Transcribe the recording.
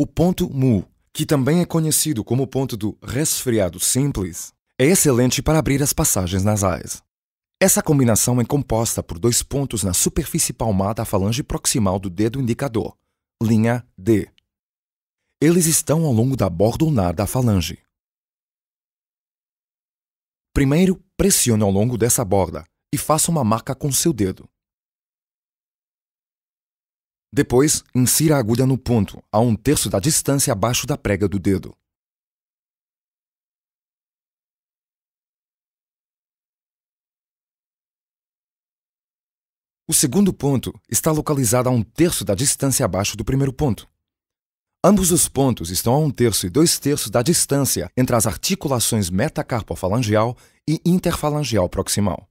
O ponto mu, que também é conhecido como o ponto do resfriado simples, é excelente para abrir as passagens nasais. Essa combinação é composta por dois pontos na superfície palmar da falange proximal do dedo indicador, linha D. Eles estão ao longo da borda ulnar da falange. Primeiro, pressione ao longo dessa borda e faça uma marca com seu dedo. Depois, insira a agulha no ponto, a um terço da distância abaixo da prega do dedo. O segundo ponto está localizado a um terço da distância abaixo do primeiro ponto. Ambos os pontos estão a um terço e dois terços da distância entre as articulações metacarpofalangeal e interfalangeal proximal.